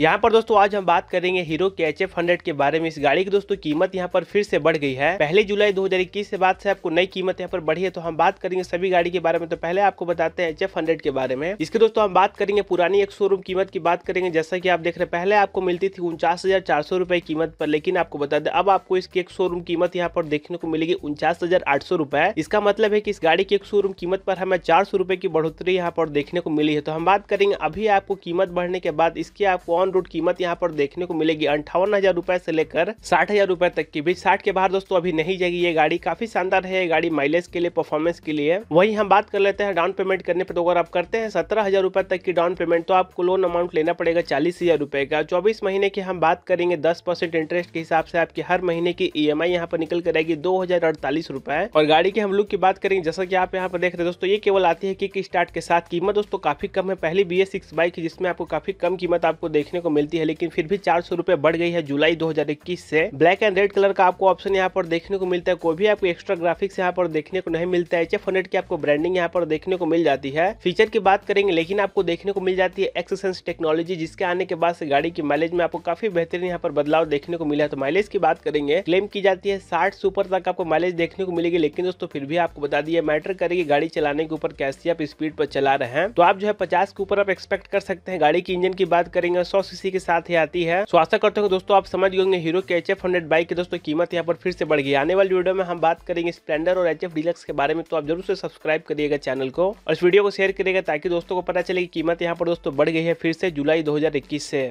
यहाँ पर दोस्तों आज हम बात करेंगे हीरो के एच एफ हंड्रेड के बारे में इस गाड़ी की दोस्तों कीमत यहाँ पर फिर से बढ़ गई है पहले जुलाई 2021 से बाद से आपको नई कीमत यहाँ पर बढ़ी है तो हम बात करेंगे सभी गाड़ी के बारे में तो पहले आपको बताते हैं एच एफ हंड्रेड के बारे में इसके दोस्तों हम बात करेंगे पुरानी एक शोरूम कीमत की बात करेंगे जैसा की आप देख रहे पहले आपको मिलती थी उनचास हजार चार सौ रुपए कीमत पर लेकिन आपको बता दें अब आपको इसकी एक शोरूम कीमत यहाँ पर देखने को मिलेगी उनचास हजार आठ सौ रुपए इसका मतलब है की इस गाड़ी की एक शोरूम कीमत पर हमें चार सौ रुपए की बढ़ोतरी यहाँ पर देखने को मिली है तो हम बात करेंगे अभी आपको कीमत बढ़ने के बाद इसकी आपको ऑन रोड कीमत यहाँ पर देखने को मिलेगी अंठावन हजार रुपए से लेकर साठ हजार रुपए तक की बीच साठ के बाहर दोस्तों अभी नहीं जाएगी ये गाड़ी काफी शानदार है गाड़ी माइलेज के लिए परफॉर्मेंस के लिए वही हम बात कर लेते हैं डाउन पेमेंट करने पर तो अगर आप करते हैं सत्रह हजार रुपए तक की डाउन पेमेंट तो आपको लोन अमाउंट लेना पड़ेगा चालीस हजार रुपए का चौबीस महीने की हम बात करेंगे दस परसेंट इंटरेस्ट के हिसाब से आपकी हर महीने की ई एम आई यहाँ पर निकल कर आएगी दो हजार अड़तालीस रुपए और गाड़ी के हम लुक की बात करेंगे जैसा की आप यहाँ पर देख रहे दोस्तों ये केवल आती है किक स्टार्ट के साथ कीमत दोस्तों काफी कम है पहली बी एस सिक्स बाइक है जिसमें आपको काफी कम कीमत आपको देखने देखने को मिलती है लेकिन फिर भी चार सौ बढ़ गई है जुलाई 2021 से ब्लैक एंड रेड कलर का आपको ऑप्शन यहाँ पर देखने को मिलता है कोई भी आपको एक्स्ट्रा ग्राफिक्स यहाँ पर देखने को नहीं मिलता है एच की आपको ब्रांडिंग यहाँ पर देखने को मिल जाती है फीचर की बात करेंगे लेकिन आपको देखने को मिल जाती है एक्सेसेंस टेक्नोलॉजी जिसके आने के बाद गाड़ी की माइलेज में आपको काफी बेहतरीन यहाँ पर बदलाव देखने को मिला है तो माइलेज की बात करेंगे क्लेम की जाती है साठ सुपर तक आपको माइलेज देखने को मिलेगी लेकिन दोस्तों फिर भी आपको बता दिया मैटर करेगी गाड़ी चलाने के ऊपर कैसी आप स्पीड पर चला रहे हैं तो आप जो है पचास के ऊपर आप एक्सपेक्ट कर सकते हैं गाड़ी की इंजन की बात करेंगे सौ लगभग इसी के साथ ही आती है तो आशा करते हो दोस्तों आप समझ गए हीरो के एच एफ हंड्रेड बाइक की दोस्तों कीमत यहाँ पर फिर से बढ़ गई आने वाली वीडियो में हम बात करेंगे स्प्लेंडर और एच एफ डिलक्स के बारे में तो आप जरूर से सब्सक्राइब करिएगा चैनल को और इस वीडियो को शेयर करिएगा ताकि दोस्तों को पता चले कीमत यहाँ पर दोस्तों बढ़ गई है फिर से जुलाई दो से